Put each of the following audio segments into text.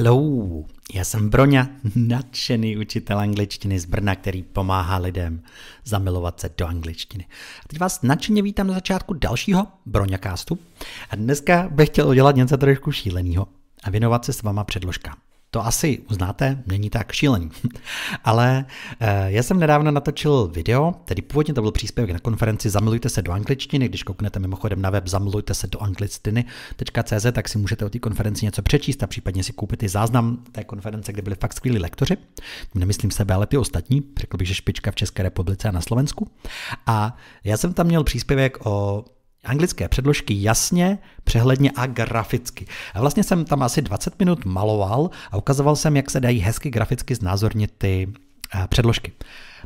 Hello, já jsem Broňa, nadšený učitel angličtiny z Brna, který pomáhá lidem zamilovat se do angličtiny. A teď vás nadšeně vítám na začátku dalšího Broňakástu. A dneska bych chtěl udělat něco trošku šíleného a věnovat se s váma předložkám. To asi uznáte, není tak šílený. Ale eh, já jsem nedávno natočil video, tedy původně to byl příspěvek na konferenci Zamilujte se do angličtiny, když kouknete mimochodem na web zamilujte se do angličtiny.cz, tak si můžete o té konferenci něco přečíst a případně si koupit i záznam té konference, kde byli fakt skvělí lektoři. Nemyslím sebe, ale ty ostatní, řekl bych, že špička v České republice a na Slovensku. A já jsem tam měl příspěvek o anglické předložky jasně, přehledně a graficky. A vlastně jsem tam asi 20 minut maloval a ukazoval jsem, jak se dají hezky graficky znázornit ty eh, předložky.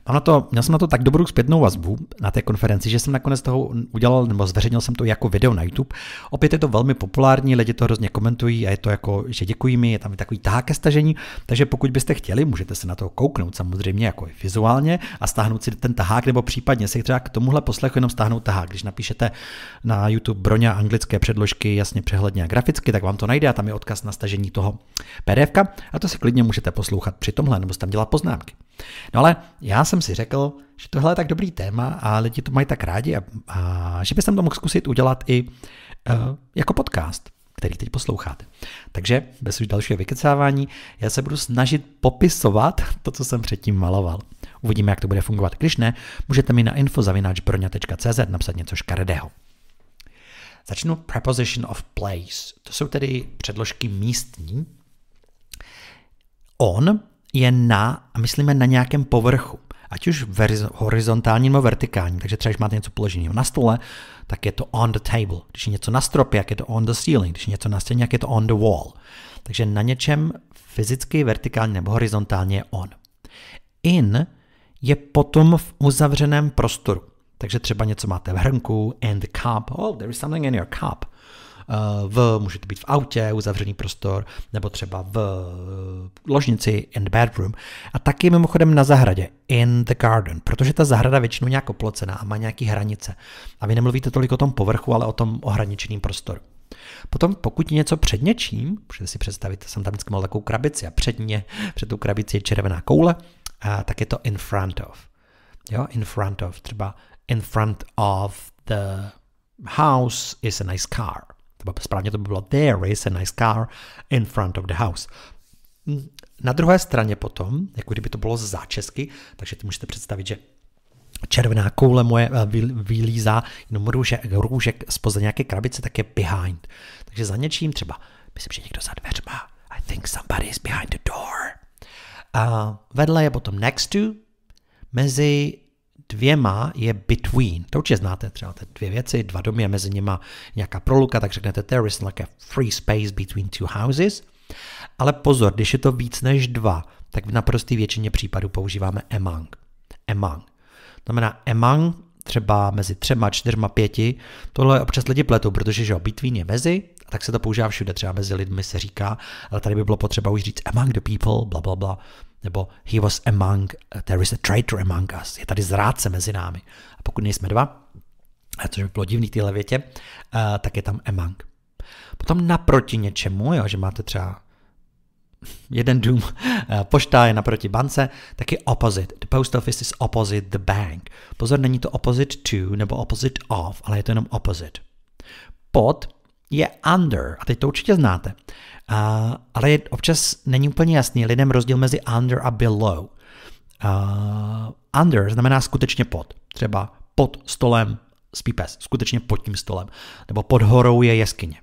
Mám na to, měl jsem na to tak dobrou zpětnou vazbu na té konferenci, že jsem nakonec toho udělal, nebo zveřejnil jsem to jako video na YouTube. Opět je to velmi populární, lidi to hrozně komentují a je to jako, že děkuji mi, je tam i takový tahák stažení, takže pokud byste chtěli, můžete se na to kouknout samozřejmě jako vizuálně a stáhnout si ten tahák, nebo případně si třeba k tomuhle poslechu jenom stáhnout tahák. Když napíšete na YouTube broně anglické předložky jasně přehledně a graficky, tak vám to najde a tam je odkaz na stažení toho PDF a to si klidně můžete poslouchat při tomhle, nebo si tam dělat poznámky. No ale já jsem si řekl, že tohle je tak dobrý téma a lidi to mají tak rádi a, a že bych to mohl zkusit udělat i uh, jako podcast, který teď posloucháte. Takže bez už dalšího vykecávání já se budu snažit popisovat to, co jsem předtím maloval. Uvidíme, jak to bude fungovat. Když ne, můžete mi na infozavináčbrňa.cz napsat něco škaredého. Začnu preposition of place. To jsou tedy předložky místní. On je na, a myslíme na nějakém povrchu ať už horizontální nebo vertikální. Takže třeba, když máte něco položeného na stole, tak je to on the table. Když je něco na stropě, jak je to on the ceiling. Když je něco na stěně, jak je to on the wall. Takže na něčem fyzicky, vertikálně nebo horizontálně je on. In je potom v uzavřeném prostoru. Takže třeba něco máte v hrnku, and the cup, oh, there is something in your cup v, může to být v autě, uzavřený prostor, nebo třeba v eh, ložnici, in the bedroom. A taky mimochodem na zahradě, in the garden, protože ta zahrada většinou nějak oplocená a má nějaké hranice. A vy nemluvíte tolik o tom povrchu, ale o tom ohraničeném prostoru. Potom pokud něco před něčím, můžete si představit, jsem tam vždycky mal takovou krabici a před, ně, před tou krabici je červená koule, a tak je to in front of. Jo, in front of, třeba in front of the house is a nice car správně to by bylo There is a nice car in front of the house. Na druhé straně potom, jako kdyby to bylo za česky, takže ty můžete představit, že červená koule moje eh, vylízá jenom růžek, růžek spoza nějaké krabice, tak je behind. Takže za něčím třeba, myslím, že někdo za dveřma, I think somebody is behind the door. A vedle je potom next to, mezi dvěma je between. To určitě znáte, třeba ty dvě věci, dva domy a mezi nima nějaká proluka, tak řeknete there is like a free space between two houses. Ale pozor, když je to víc než dva, tak v naprosté většině případů používáme among. Among. Znamená among třeba mezi třema, čtyřma, pěti, tohle občas lidi pletou, protože že jo, between je mezi, a tak se to používá všude, třeba mezi lidmi se říká, ale tady by bylo potřeba už říct among the people, bla, bla, bla nebo he was among, there is a traitor among us, je tady zrádce mezi námi. A pokud nejsme dva, což by bylo divný tyhle větě, eh, tak je tam among. Potom naproti něčemu, jo, že máte třeba jeden dům, eh, pošta je naproti bance, tak je opposite. The post office is opposite the bank. Pozor, není to opposite to nebo opposite of, ale je to jenom opposite. Pod je under, a teď to určitě znáte. A, ale je, občas není úplně jasný lidem rozdíl mezi under a below. Uh, under znamená skutečně pod. Třeba pod stolem spí pes, skutečně pod tím stolem. Nebo pod horou je jeskyně.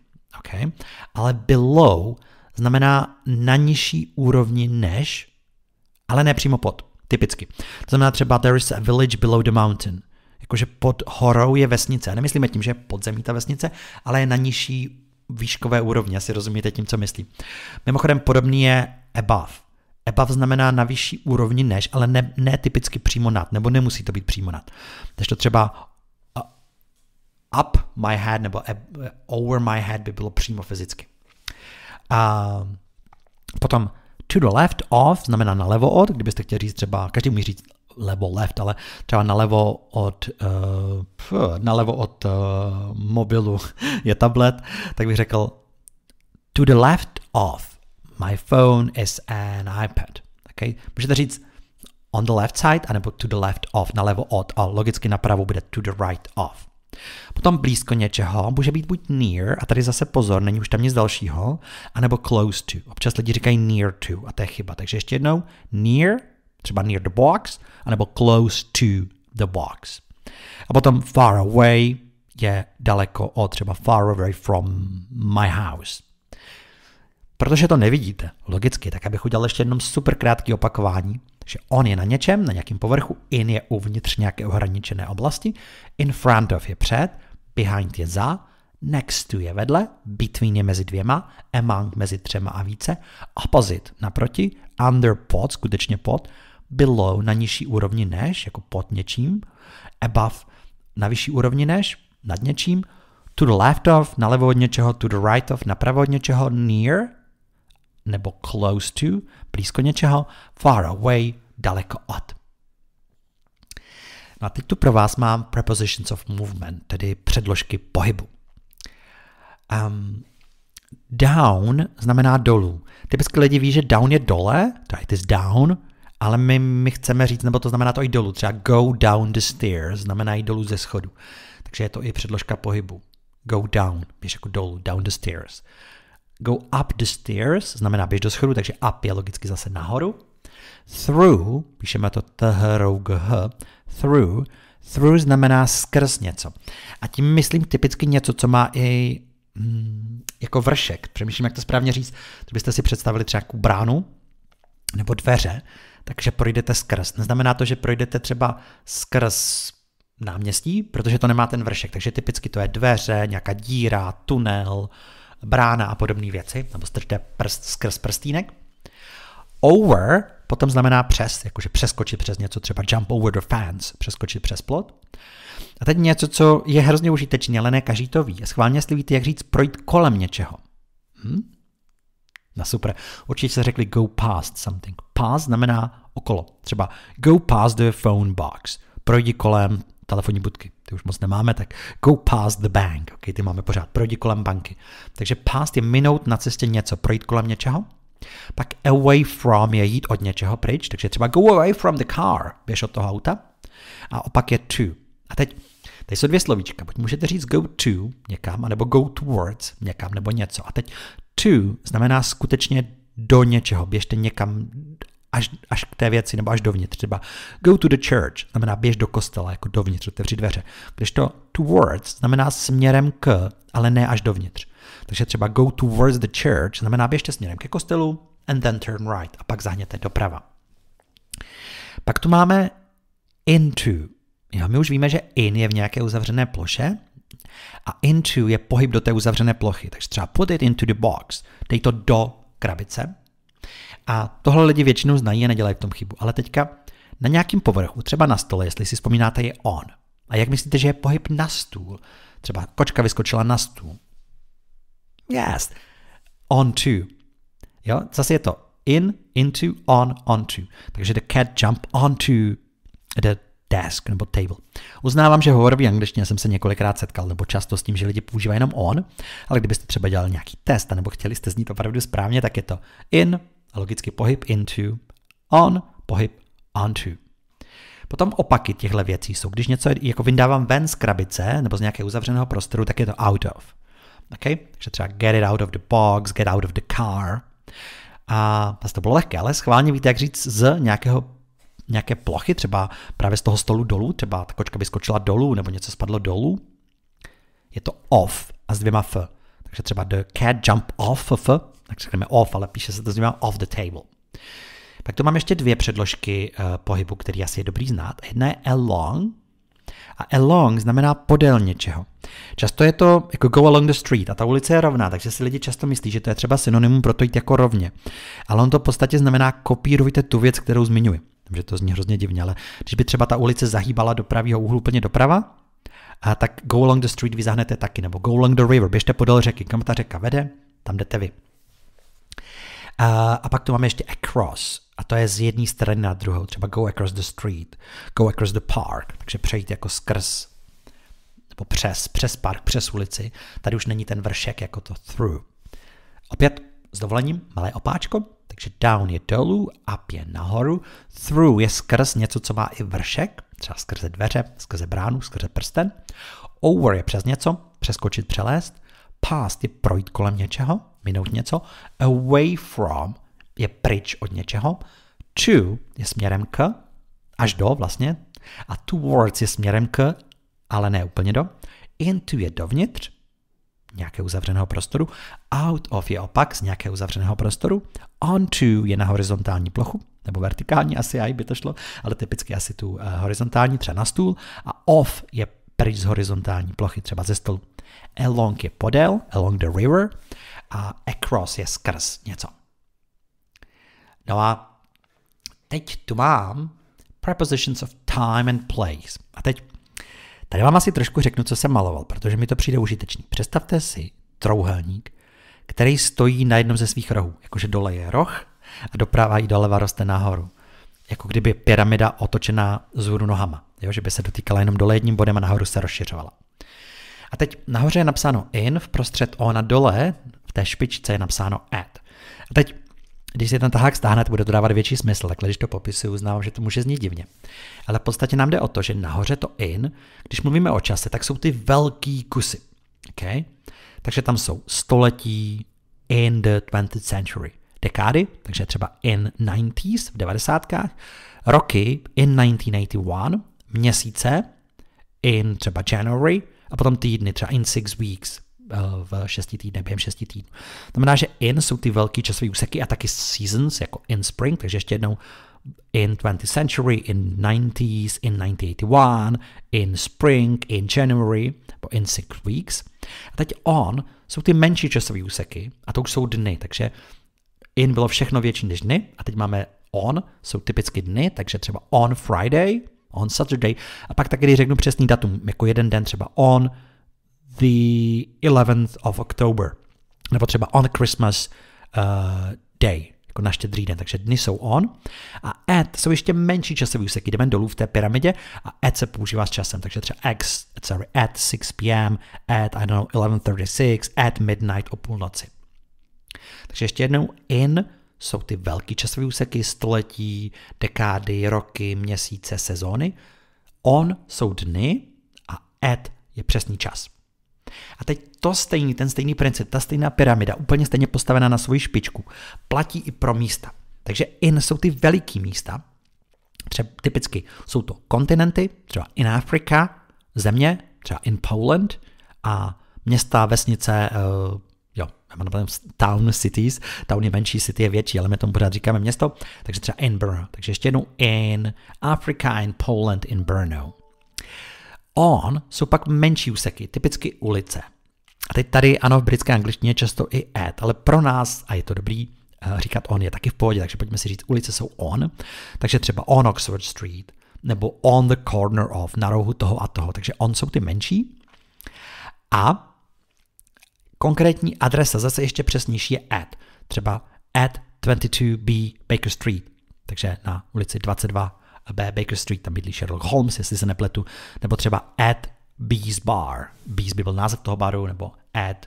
Okay? Ale below znamená na nižší úrovni než, ale ne přímo pod, typicky. To znamená třeba there is a village below the mountain. Jakože pod horou je vesnice. Nemyslíme tím, že je pod zemí ta vesnice, ale je na nižší výškové úrovni, asi rozumíte tím, co myslím. Mimochodem podobný je above. Above znamená na vyšší úrovni než, ale ne, ne typicky přímo nad, nebo nemusí to být přímo nad. Takže to třeba uh, up my head nebo over my head by bylo přímo fyzicky. A potom to the left of znamená na levo od, kdybyste chtěli říct třeba, každý umí říct levo, left, ale třeba nalevo od, uh, pf, nalevo od uh, mobilu je tablet, tak bych řekl to the left of my phone is an iPad. Okay? Můžete říct on the left side, anebo to the left of, nalevo od, a logicky napravo bude to the right of. Potom blízko něčeho může být buď near, a tady zase pozor, není už tam nic dalšího, anebo close to. Občas lidi říkají near to a to je chyba. Takže ještě jednou, near třeba near the box, anebo close to the box. A potom far away je daleko od třeba far away from my house. Protože to nevidíte, logicky, tak abych udělal ještě jednou super krátký opakování, že on je na něčem, na nějakém povrchu, in je uvnitř nějaké ohraničené oblasti, in front of je před, behind je za, next to je vedle, between je mezi dvěma, among mezi třema a více, opposite naproti, under pod, skutečně pod, below na nižší úrovni než, jako pod něčím, above na vyšší úrovni než, nad něčím, to the left of, nalevo od něčeho, to the right of, napravo od něčeho, near, nebo close to, blízko něčeho, far away, daleko od. No a teď tu pro vás mám prepositions of movement, tedy předložky pohybu. Um, down znamená dolů. Typicky lidi ví, že down je dole, right is down, ale my, my chceme říct, nebo to znamená to i dolů, třeba go down the stairs, znamená i dolů ze schodu. Takže je to i předložka pohybu. Go down, běž jako dolů, down the stairs. Go up the stairs, znamená běž do schodu, takže up je logicky zase nahoru. Through, píšeme to t h r g h through, through znamená skrz něco. A tím myslím typicky něco, co má i mm, jako vršek. Přemýšlím, jak to správně říct. To byste si představili třeba jako bránu nebo dveře, takže projdete skrz. Neznamená to, že projdete třeba skrz náměstí, protože to nemá ten vršek, takže typicky to je dveře, nějaká díra, tunel, brána a podobné věci, nebo strčte prst skrz prstínek. Over potom znamená přes, jakože přeskočit přes něco, třeba jump over the fence, přeskočit přes plot. A teď něco, co je hrozně užitečné, ale ne každý to ví. Schválně, jestli víte, jak říct projít kolem něčeho. Hm? na super. Určitě se řekli go past something. Past znamená okolo. Třeba go past the phone box. Projdi kolem telefonní budky. Ty už moc nemáme, tak go past the bank. OK, ty máme pořád. Projdi kolem banky. Takže past je minout na cestě něco. Projít kolem něčeho. Pak away from je jít od něčeho pryč, takže třeba go away from the car, běž od toho auta. A opak je to. A teď Tady jsou dvě slovíčka. Buď můžete říct go to někam, anebo go towards někam, nebo něco. A teď to znamená skutečně do něčeho. Běžte někam až, až k té věci, nebo až dovnitř. Třeba go to the church znamená běž do kostela, jako dovnitř, otevři dveře. Když to towards znamená směrem k, ale ne až dovnitř. Takže třeba go towards the church znamená běžte směrem ke kostelu and then turn right a pak zahněte doprava. Pak tu máme into, Jo, my už víme, že in je v nějaké uzavřené ploše a into je pohyb do té uzavřené plochy. Takže třeba put it into the box, dej to do krabice. A tohle lidi většinou znají a nedělají v tom chybu. Ale teďka na nějakém povrchu, třeba na stole, jestli si vzpomínáte, je on. A jak myslíte, že je pohyb na stůl? Třeba kočka vyskočila na stůl. Yes, on to. Jo, zase je to in, into, on, onto. Takže the cat jump onto the desk nebo table. Uznávám, že v hovorový angličtině jsem se několikrát setkal, nebo často s tím, že lidi používají jenom on, ale kdybyste třeba dělali nějaký test, nebo chtěli jste znít opravdu správně, tak je to in, logicky pohyb into, on, pohyb onto. Potom opaky těchto věcí jsou, když něco jako vyndávám ven z krabice nebo z nějakého uzavřeného prostoru, tak je to out of. Okay? Takže třeba get it out of the box, get out of the car. A zase to bylo lehké, ale schválně víte, jak říct z nějakého nějaké plochy, třeba právě z toho stolu dolů, třeba ta kočka by skočila dolů nebo něco spadlo dolů. Je to off a s dvěma f. Takže třeba the cat jump off f, tak řekneme off, ale píše se to s dvěma off the table. Pak tu mám ještě dvě předložky uh, pohybu, který asi je dobrý znát. Jedna je along, a along znamená podél něčeho. Často je to jako go along the street a ta ulice je rovná, takže si lidi často myslí, že to je třeba synonymum pro to jít jako rovně. Ale on to v podstatě znamená kopírujte tu věc, kterou zmiňuji že to zní hrozně divně, ale když by třeba ta ulice zahýbala do pravého úhlu úplně doprava, a tak go along the street vy zahnete taky, nebo go along the river, běžte podél řeky, kam ta řeka vede, tam jdete vy. A, a pak tu máme ještě across, a to je z jedné strany na druhou, třeba go across the street, go across the park, takže přejít jako skrz, nebo přes, přes park, přes ulici, tady už není ten vršek jako to through. Opět s dovolením malé opáčko, takže down je dolů, up je nahoru, through je skrz něco, co má i vršek, třeba skrze dveře, skrze bránu, skrze prsten, over je přes něco, přeskočit, přelézt, past je projít kolem něčeho, minout něco, away from je pryč od něčeho, to je směrem k, až do vlastně, a towards je směrem k, ale ne úplně do, into je dovnitř, nějakého uzavřeného prostoru, out of je opak z nějakého uzavřeného prostoru, onto je na horizontální plochu, nebo vertikální asi, aj by to šlo, ale typicky asi tu eh, horizontální, třeba na stůl, a off je pryč z horizontální plochy, třeba ze stolu. Along je podél, along the river, a across je skrz něco. No a teď tu mám prepositions of time and place. A teď Tady vám asi trošku řeknu, co jsem maloval, protože mi to přijde užitečný. Představte si trouhelník, který stojí na jednom ze svých rohů. Jakože dole je roh a doprava i doleva roste nahoru. Jako kdyby pyramida otočená zhůru nohama. Jo, že by se dotýkala jenom dole jedním bodem a nahoru se rozšiřovala. A teď nahoře je napsáno in, v prostřed o na dole, v té špičce je napsáno at. A teď když si ten tahák stáhnete, bude to dávat větší smysl, takhle když to popisuju, uznávám, že to může znít divně. Ale v podstatě nám jde o to, že nahoře to in, když mluvíme o čase, tak jsou ty velký kusy. Okay? Takže tam jsou století in the 20th century. Dekády, takže třeba in 90s, v 90. Roky in 1991, měsíce in třeba January a potom týdny, třeba in six weeks, v šesti týdnech, během šesti týdnů. Znamená, že in jsou ty velké časové úseky a taky seasons, jako in spring, takže ještě jednou in 20th century, in 90s, in 1981, in spring, in January, nebo in six weeks. A teď on jsou ty menší časové úseky a to už jsou dny, takže in bylo všechno větší než dny a teď máme on, jsou typicky dny, takže třeba on Friday, on Saturday a pak taky, když řeknu přesný datum, jako jeden den třeba on the 11th of October. Nebo třeba on Christmas uh, day, jako na štědrý den, takže dny jsou on. A at jsou ještě menší časové úseky, jdeme dolů v té pyramidě a at se používá s časem, takže třeba x, sorry, at 6 p.m., at, I don't know, 11.36, at midnight o půlnoci. Takže ještě jednou in jsou ty velký časové úseky, století, dekády, roky, měsíce, sezóny. On jsou dny a at je přesný čas. A teď to stejný, ten stejný princip, ta stejná pyramida, úplně stejně postavená na svoji špičku, platí i pro místa. Takže in jsou ty veliký místa, třeba typicky jsou to kontinenty, třeba in Africa, země, třeba in Poland a města, vesnice, uh, jo, town cities, town je menší, city je větší, ale my tomu pořád říkáme město, takže třeba in Brno, takže ještě jednou in Africa, in Poland, in Brno on jsou pak menší úseky, typicky ulice. A teď tady, ano, v britské angličtině často i at, ale pro nás, a je to dobrý, eh, říkat on je taky v pohodě, takže pojďme si říct, ulice jsou on, takže třeba on Oxford Street, nebo on the corner of, na rohu toho a toho, takže on jsou ty menší. A konkrétní adresa, zase ještě přesnější, je at, třeba at 22B Baker Street, takže na ulici 22 Baker Street, tam bydlí Sherlock Holmes, jestli se nepletu, nebo třeba at Bees Bar. Bees by byl název toho baru, nebo at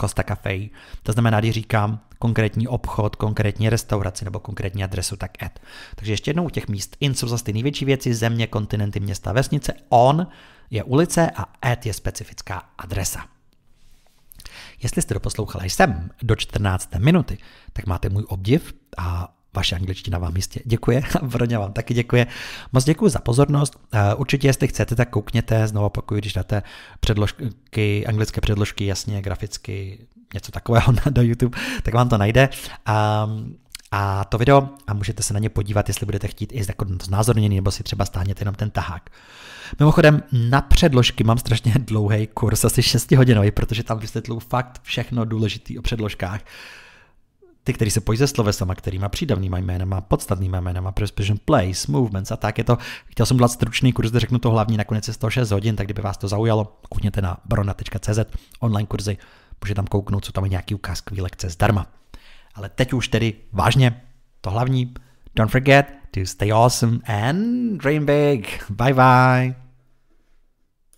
Costa Cafe. To znamená, když říkám konkrétní obchod, konkrétní restauraci nebo konkrétní adresu, tak at. Takže ještě jednou u těch míst in jsou zase ty největší věci, země, kontinenty, města, vesnice. On je ulice a at je specifická adresa. Jestli jste doposlouchali jsem do 14. minuty, tak máte můj obdiv a vaše angličtina vám jistě děkuje a vám taky děkuje. Moc děkuji za pozornost. Eh, určitě, jestli chcete, tak koukněte znovu, opakuju, když dáte předložky, anglické předložky, jasně, graficky, něco takového na do YouTube, tak vám to najde. A ehm, a to video a můžete se na ně podívat, jestli budete chtít i jako znázorněný, nebo si třeba stáhněte jenom ten tahák. Mimochodem, na předložky mám strašně dlouhý kurz, asi 6 hodinový, protože tam vysvětluju fakt všechno důležité o předložkách ty, který se pojí se slovesama, který má přídavnýma jménama, podstatnýma jménama, precision place, movements a tak je to. Chtěl jsem dělat stručný kurz, kde řeknu to hlavní, nakonec je 106 hodin, tak kdyby vás to zaujalo, Koukněte na brona.cz online kurzy, můžete tam kouknout, co tam je nějaký ukázkový lekce zdarma. Ale teď už tedy vážně to hlavní. Don't forget to stay awesome and dream big. Bye bye.